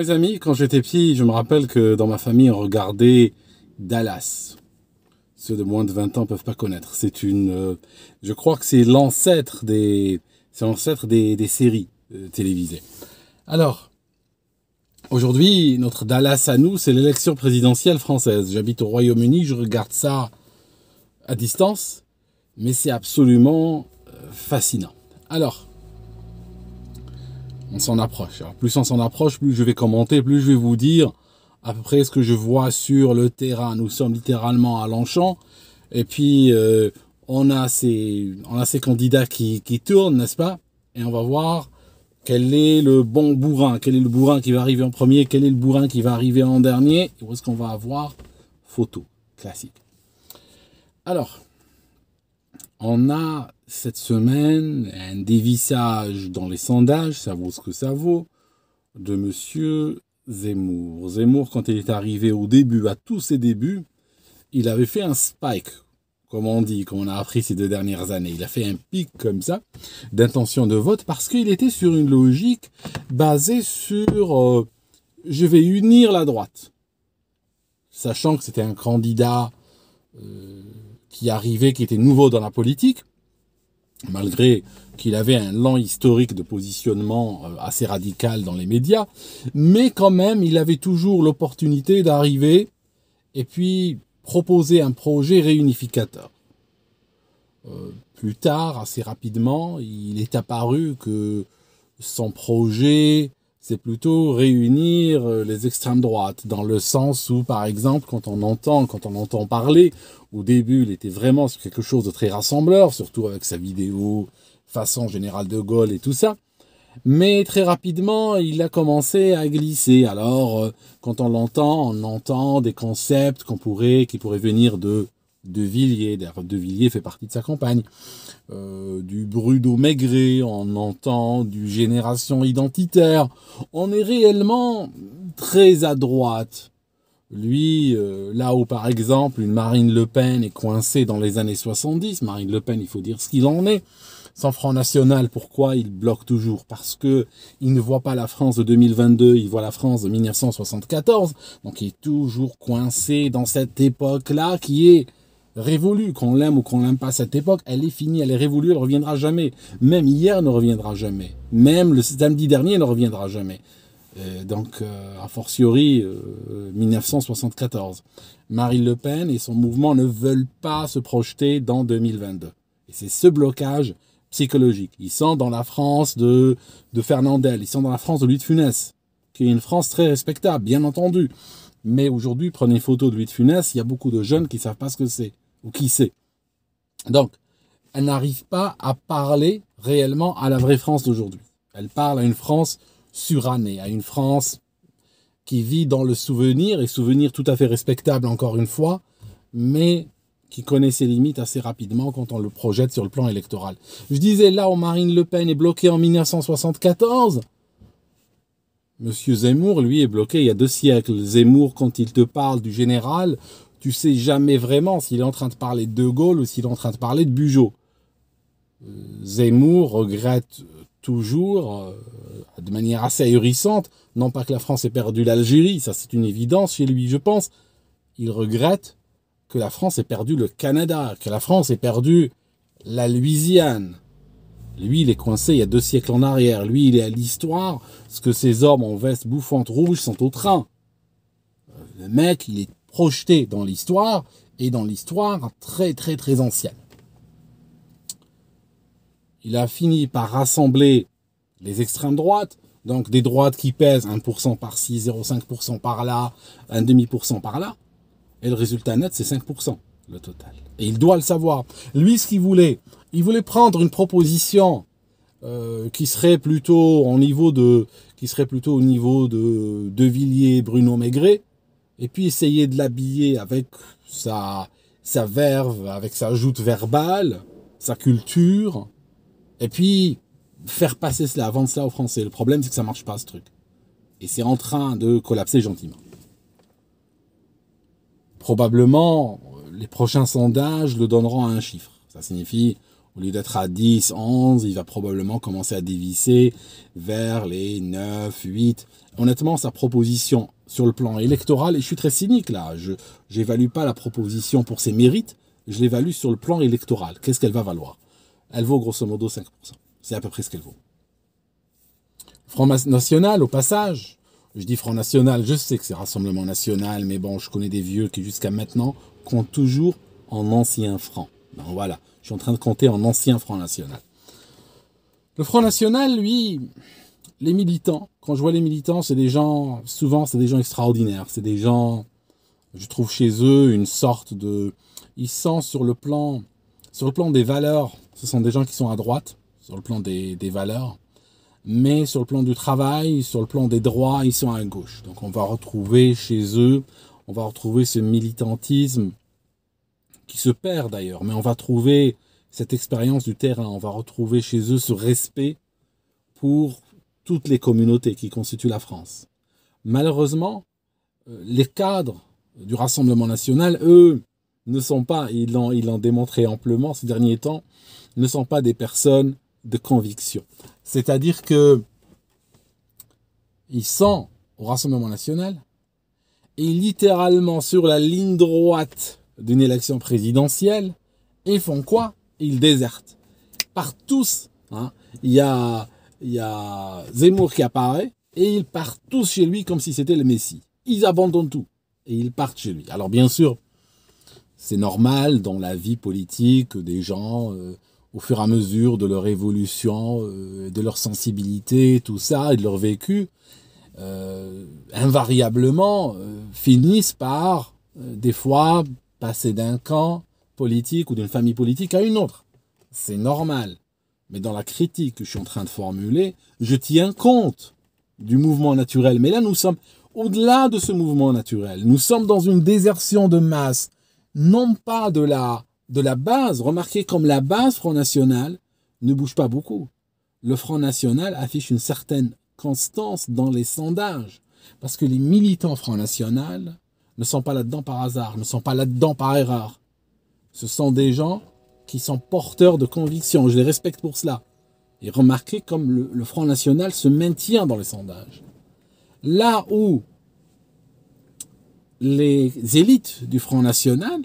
les amis, quand j'étais petit, je me rappelle que dans ma famille, on regardait Dallas. Ceux de moins de 20 ans peuvent pas connaître. C'est une, euh, je crois que c'est l'ancêtre des, des, séries euh, télévisées. Alors, aujourd'hui, notre Dallas à nous, c'est l'élection présidentielle française. J'habite au Royaume-Uni, je regarde ça à distance, mais c'est absolument euh, fascinant. Alors, on s'en approche. plus on s'en approche, plus je vais commenter, plus je vais vous dire après ce que je vois sur le terrain. Nous sommes littéralement à l'enchant. Et puis, euh, on, a ces, on a ces candidats qui, qui tournent, n'est-ce pas Et on va voir quel est le bon bourrin, quel est le bourrin qui va arriver en premier, quel est le bourrin qui va arriver en dernier, et où est-ce qu'on va avoir photo classique. Alors, on a cette semaine un dévissage dans les sondages, ça vaut ce que ça vaut, de monsieur Zemmour. Zemmour, quand il est arrivé au début, à tous ses débuts, il avait fait un spike, comme on dit, comme on a appris ces deux dernières années. Il a fait un pic comme ça d'intention de vote parce qu'il était sur une logique basée sur euh, je vais unir la droite. Sachant que c'était un candidat euh, qui arrivait, qui était nouveau dans la politique, malgré qu'il avait un lent historique de positionnement euh, assez radical dans les médias, mais quand même, il avait toujours l'opportunité d'arriver et puis proposer un projet réunificateur. Euh, plus tard, assez rapidement, il est apparu que son projet c'est plutôt réunir euh, les extrêmes droites, dans le sens où, par exemple, quand on entend, quand on entend parler, au début, il était vraiment quelque chose de très rassembleur, surtout avec sa vidéo façon générale de Gaulle et tout ça. Mais très rapidement, il a commencé à glisser. Alors, euh, quand on l'entend, on entend des concepts qu'on pourrait, qui pourraient venir de de Villiers. D'ailleurs, de Villiers fait partie de sa campagne. Euh, du Brudo Maigret, on entend du Génération Identitaire. On est réellement très à droite. Lui, euh, là où par exemple une Marine Le Pen est coincée dans les années 70, Marine Le Pen, il faut dire ce qu'il en est. Sans Front National, pourquoi il bloque toujours Parce que il ne voit pas la France de 2022, il voit la France de 1974. Donc il est toujours coincé dans cette époque-là qui est révolue, qu'on l'aime ou qu'on l'aime pas à cette époque, elle est finie, elle est révolue, elle ne reviendra jamais. Même hier ne reviendra jamais. Même le samedi dernier ne reviendra jamais. Euh, donc, euh, a fortiori, 1974. Euh, Marine Le Pen et son mouvement ne veulent pas se projeter dans 2022. Et c'est ce blocage psychologique. Ils sont dans la France de, de Fernandel, ils sont dans la France de Louis de Funès, qui est une France très respectable, bien entendu. Mais aujourd'hui, prenez une photo de Louis de Funès, il y a beaucoup de jeunes qui ne savent pas ce que c'est ou qui sait. Donc, elle n'arrive pas à parler réellement à la vraie France d'aujourd'hui. Elle parle à une France surannée, à une France qui vit dans le souvenir, et souvenir tout à fait respectable encore une fois, mais qui connaît ses limites assez rapidement quand on le projette sur le plan électoral. Je disais là où Marine Le Pen est bloquée en 1974, Monsieur Zemmour, lui, est bloqué il y a deux siècles. Zemmour, quand il te parle du général, tu sais jamais vraiment s'il est en train de parler de Gaulle ou s'il est en train de parler de Bugeaud. Euh, Zemmour regrette toujours, euh, de manière assez ahurissante, non pas que la France ait perdu l'Algérie, ça c'est une évidence chez lui, je pense, il regrette que la France ait perdu le Canada, que la France ait perdu la Louisiane. Lui, il est coincé il y a deux siècles en arrière. Lui, il est à l'histoire. Ce que ces hommes en veste bouffante rouge sont au train. Euh, le mec, il est projeté dans l'histoire et dans l'histoire très très très ancienne. Il a fini par rassembler les extrêmes droites, donc des droites qui pèsent 1% par-ci, 0,5% par-là, 1,5% par-là, et le résultat net c'est 5% le total. Et il doit le savoir. Lui, ce qu'il voulait, il voulait prendre une proposition euh, qui serait plutôt au niveau de, qui serait plutôt au niveau de De Villiers, Bruno Maigret, et puis essayer de l'habiller avec sa, sa verve, avec sa joute verbale, sa culture, et puis faire passer cela, vendre cela aux Français. Le problème, c'est que ça marche pas, ce truc. Et c'est en train de collapser gentiment. Probablement, les prochains sondages le donneront à un chiffre. Ça signifie, au lieu d'être à 10, 11, il va probablement commencer à dévisser vers les 9, 8. Honnêtement, sa proposition sur le plan électoral, et je suis très cynique là, je n'évalue pas la proposition pour ses mérites, je l'évalue sur le plan électoral. Qu'est-ce qu'elle va valoir Elle vaut grosso modo 5%. C'est à peu près ce qu'elle vaut. Front National, au passage, je dis Front National, je sais que c'est Rassemblement National, mais bon, je connais des vieux qui jusqu'à maintenant comptent toujours en ancien franc. voilà, je suis en train de compter en ancien Front National. Le Front National, lui, les militants, quand je vois les militants, c'est des gens, souvent, c'est des gens extraordinaires. C'est des gens, je trouve chez eux une sorte de, ils sont sur le plan, sur le plan des valeurs. Ce sont des gens qui sont à droite, sur le plan des, des valeurs. Mais sur le plan du travail, sur le plan des droits, ils sont à gauche. Donc on va retrouver chez eux, on va retrouver ce militantisme qui se perd d'ailleurs. Mais on va trouver cette expérience du terrain, on va retrouver chez eux ce respect pour toutes les communautés qui constituent la France. Malheureusement, euh, les cadres du Rassemblement national, eux, ne sont pas, ils l'ont, démontré amplement ces derniers temps, ne sont pas des personnes de conviction. C'est-à-dire que ils sont au Rassemblement national et littéralement sur la ligne droite d'une élection présidentielle, et font quoi Ils désertent. Par tous. Hein, il y a il y a Zemmour qui apparaît, et ils partent tous chez lui comme si c'était le Messie. Ils abandonnent tout, et ils partent chez lui. Alors bien sûr, c'est normal dans la vie politique des gens, euh, au fur et à mesure de leur évolution, euh, de leur sensibilité, tout ça, et de leur vécu, euh, invariablement finissent par, des fois, passer d'un camp politique ou d'une famille politique à une autre. C'est normal. Mais dans la critique que je suis en train de formuler, je tiens compte du mouvement naturel. Mais là, nous sommes au-delà de ce mouvement naturel. Nous sommes dans une désertion de masse, non pas de la, de la base. Remarquez comme la base Front National ne bouge pas beaucoup. Le Front National affiche une certaine constance dans les sondages. Parce que les militants Front National ne sont pas là-dedans par hasard, ne sont pas là-dedans par erreur. Ce sont des gens qui sont porteurs de convictions. Je les respecte pour cela. Et remarquez comme le, Front National se maintient dans les sondages. Là où les élites du Front National,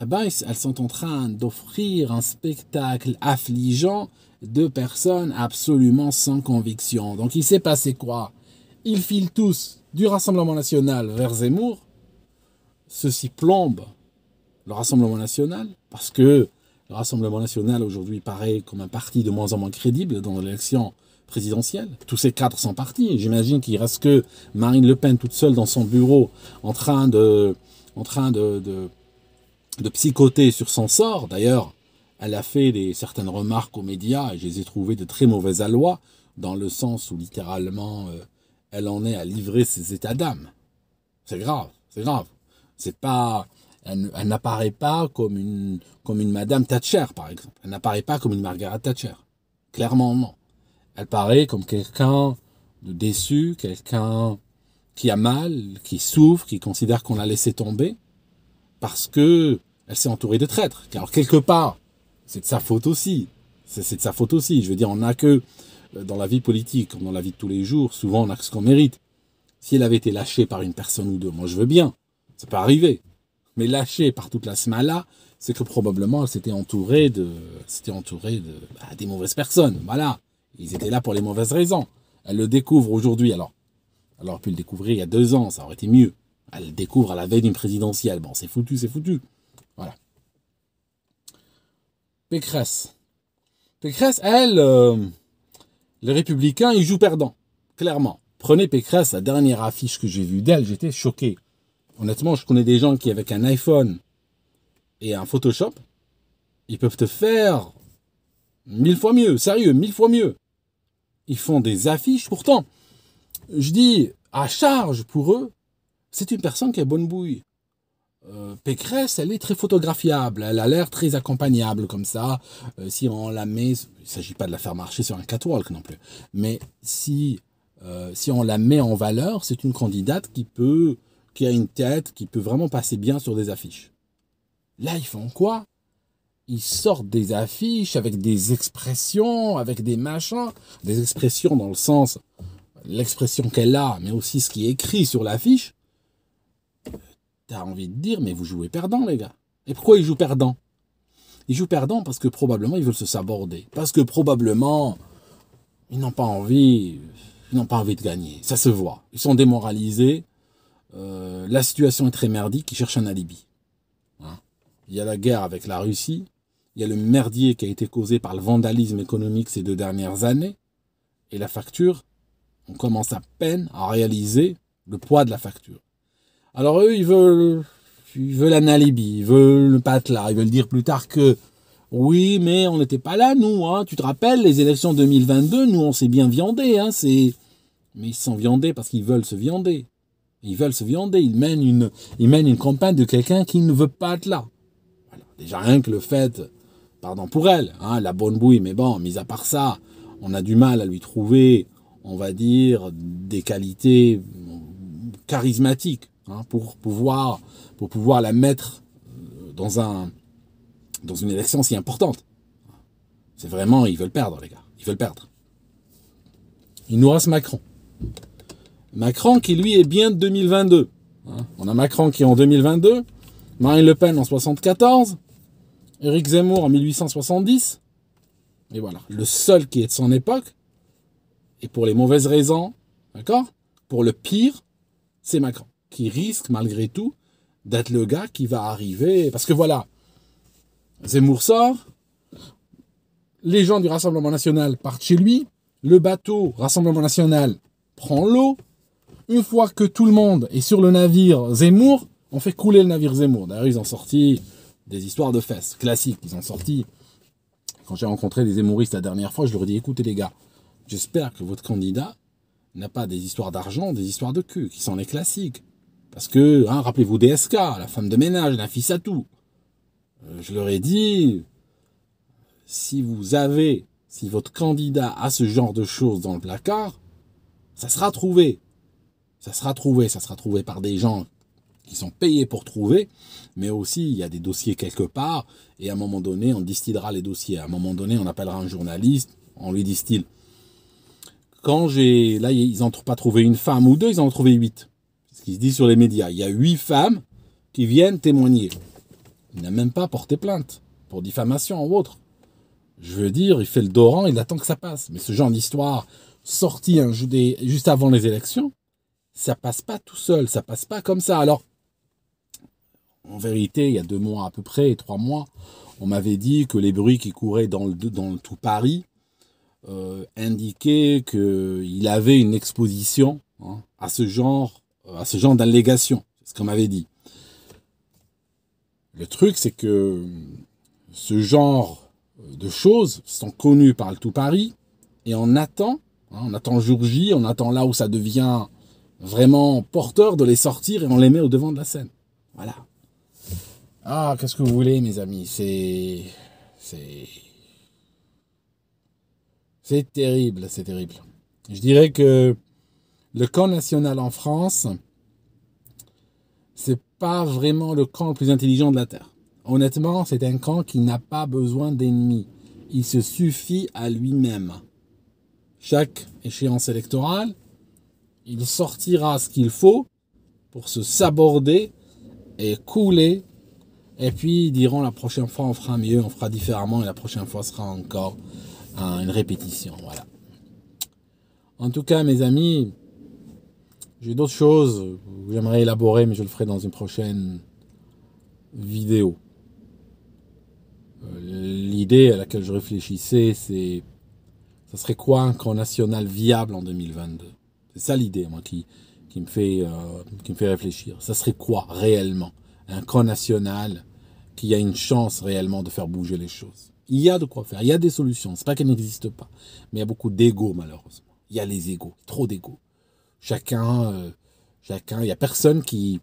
eh ben, elles sont en train d'offrir un spectacle affligeant de personnes absolument sans conviction. Donc il s'est passé quoi Ils filent tous du Rassemblement national vers Zemmour. Ceci plombe le Rassemblement national parce que le Rassemblement national, aujourd'hui, paraît comme un parti de moins en moins crédible dans l'élection présidentielle. Tous ces quatre sont partis. J'imagine qu'il reste que Marine Le Pen toute seule dans son bureau en train de, en train de, de, psychoter sur son sort. D'ailleurs, elle a fait des, certaines remarques aux médias et je les ai trouvées de très mauvaises allois, dans le sens où littéralement euh, elle en est à livrer ses états d'âme. C'est grave, c'est grave. C'est pas, elle, n'apparaît pas comme une, comme une Madame Thatcher, par exemple. Elle n'apparaît pas comme une Margaret Thatcher. Clairement, non. Elle paraît comme quelqu'un de déçu, quelqu'un qui a mal, qui souffre, qui considère qu'on l'a laissé tomber, parce que elle s'est entourée de traîtres. Car quelque part, c'est de sa faute aussi. C'est de sa faute aussi. Je veux dire, on n'a que euh, dans la vie politique, dans la vie de tous les jours, souvent on a ce qu'on mérite. Si elle avait été lâchée par une personne ou deux, moi je veux bien. Ça peut arriver mais lâchée par toute la smala, c'est que probablement elle s'était entourée de, s'était entourée de bah, des mauvaises personnes. Voilà, ils étaient là pour les mauvaises raisons. Elle le découvre aujourd'hui. Alors, elle aurait pu le découvrir il y a deux ans, ça aurait été mieux. Elle le découvre à la veille d'une présidentielle. Bon, c'est foutu, c'est foutu. Voilà. Pécresse. Pécresse, elle, euh, les républicains, ils jouent perdant, clairement. Prenez Pécresse, la dernière affiche que j'ai vue d'elle, j'étais choqué. Honnêtement, je connais des gens qui, avec un iPhone et un Photoshop, ils peuvent te faire mille fois mieux, sérieux, mille fois mieux. Ils font des affiches. Pourtant, je dis à charge pour eux, c'est une personne qui a bonne bouille. Euh, Pécresse, elle est très photographiable, elle a l'air très accompagnable comme ça. Euh, si on la met, il ne s'agit pas de la faire marcher sur un catwalk non plus, mais si, euh, si on la met en valeur, c'est une candidate qui peut qui a une tête, qui peut vraiment passer bien sur des affiches. Là, ils font quoi Ils sortent des affiches avec des expressions, avec des machins, des expressions dans le sens, l'expression qu'elle a, mais aussi ce qui est écrit sur l'affiche. as envie de dire, mais vous jouez perdant, les gars. Et pourquoi ils jouent perdant Ils jouent perdant parce que probablement ils veulent se saborder. Parce que probablement, ils n'ont pas envie, ils n'ont pas envie de gagner. Ça se voit. Ils sont démoralisés. Euh, la situation est très merdique, ils cherchent un alibi. Hein. il y a la guerre avec la Russie, il y a le merdier qui a été causé par le vandalisme économique ces deux dernières années, et la facture, on commence à peine à réaliser le poids de la facture. Alors eux, ils veulent, ils veulent un alibi, ils veulent le là, ils veulent dire plus tard que oui, mais on n'était pas là, nous. Hein. Tu te rappelles, les élections 2022, nous, on s'est bien viandés. Hein, mais ils se sont viandés parce qu'ils veulent se viander. Ils veulent se viander. Ils mènent une, ils mènent une campagne de quelqu'un qui ne veut pas être là. Déjà, rien que le fait, pardon pour elle, hein, la bonne bouille, mais bon, mis à part ça, on a du mal à lui trouver, on va dire, des qualités euh, charismatiques hein, pour, pouvoir, pour pouvoir la mettre euh, dans, un, dans une élection si importante. C'est vraiment, ils veulent perdre, les gars. Ils veulent perdre. Il nous reste Macron. Macron qui lui est bien de 2022. Hein, on a Macron qui est en 2022, Marine Le Pen en 1974. Éric Zemmour en 1870. Et voilà, le seul qui est de son époque, et pour les mauvaises raisons, d'accord Pour le pire, c'est Macron, qui risque malgré tout d'être le gars qui va arriver. Parce que voilà, Zemmour sort, les gens du Rassemblement national partent chez lui, le bateau Rassemblement national prend l'eau, une fois que tout le monde est sur le navire Zemmour, on fait couler le navire Zemmour. D'ailleurs, ils ont sorti des histoires de fesses classiques. Ils ont sorti. Quand j'ai rencontré des Zemmouristes la dernière fois, je leur ai dit écoutez les gars, j'espère que votre candidat n'a pas des histoires d'argent, des histoires de cul, qui sont les classiques. Parce que, hein, rappelez-vous DSK, la femme de ménage, la fils à tout. Euh, je leur ai dit, si vous avez, si votre candidat a ce genre de choses dans le placard, ça sera trouvé. Ça sera trouvé, ça sera trouvé par des gens qui sont payés pour trouver, mais aussi il y a des dossiers quelque part, et à un moment donné, on distillera les dossiers. À un moment donné, on appellera un journaliste, on lui distille. Quand j'ai. Là, ils n'ont pas trouvé une femme ou deux, ils en ont trouvé huit. ce qui se dit sur les médias. Il y a huit femmes qui viennent témoigner. Il n'a même pas porté plainte pour diffamation ou autre. Je veux dire, il fait le dorant. il attend que ça passe. Mais ce genre d'histoire sortie juste avant les élections, ça passe pas tout seul, ça passe pas comme ça. Alors, en vérité, il y a deux mois à peu près, trois mois, on m'avait dit que les bruits qui couraient dans le, dans tout Paris euh, indiquaient qu'il avait une exposition hein, à ce genre, à ce genre d'allégation. C'est ce qu'on m'avait dit. Le truc, c'est que ce genre de choses sont connues par le tout Paris et on attend, hein, on attend jour J, on attend là où ça devient vraiment porteurs de les sortir et on les met au devant de la scène. Voilà. Ah, qu'est-ce que vous voulez, mes amis C'est. C'est. C'est terrible, c'est terrible. Je dirais que le camp national en France, c'est pas vraiment le camp le plus intelligent de la Terre. Honnêtement, c'est un camp qui n'a pas besoin d'ennemis. Il se suffit à lui-même. Chaque échéance électorale, il sortira ce qu'il faut pour se saborder et couler. Et puis ils diront la prochaine fois on fera mieux, on fera différemment et la prochaine fois sera encore hein, une répétition. Voilà. En tout cas, mes amis, j'ai d'autres choses que j'aimerais élaborer, mais je le ferai dans une prochaine vidéo. Euh, l'idée à laquelle je réfléchissais, c'est ça serait quoi un camp national viable en 2022 c'est ça l'idée, moi, qui, me fait, euh, qui me fait réfléchir. Ça serait quoi, réellement Un camp national qui a une chance réellement de faire bouger les choses. Il y a de quoi faire, il y a des solutions. C'est pas qu'elles n'existent pas, mais il y a beaucoup d'ego, malheureusement. Il y a les égos, trop d'ego. Chacun, euh, chacun, il y a personne qui,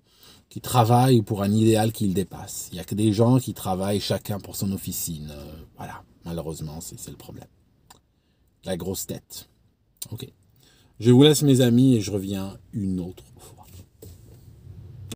qui travaille pour un idéal qu'il dépasse. Il y a que des gens qui travaillent chacun pour son officine. Euh, voilà, malheureusement, c'est le problème. La grosse tête. OK. Je vous laisse mes amis et je reviens une autre fois.